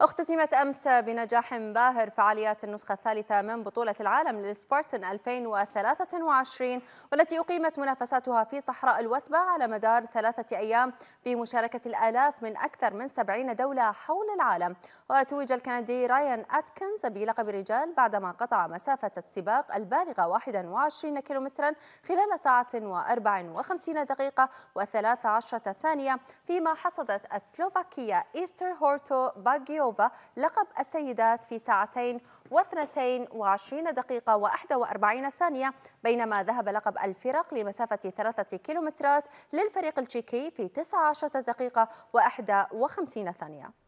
اختتمت أمس بنجاح باهر فعاليات النسخة الثالثة من بطولة العالم للسبارتن 2023 والتي أقيمت منافساتها في صحراء الوثبة على مدار ثلاثة أيام بمشاركة الآلاف من أكثر من 70 دولة حول العالم وتوج الكندي رايان أتكنز بلقب الرجال بعدما قطع مسافة السباق البالغة 21 كيلومترا خلال ساعة و54 دقيقة و13 ثانية فيما حصدت السلوفاكية إيستر هورتو باجيو كوبيلوفا لقب السيدات في ساعتين و22 دقيقة و41 ثانية بينما ذهب لقب الفرق لمسافة ثلاثة كيلومترات للفريق التشيكي في 19 دقيقة و51 ثانية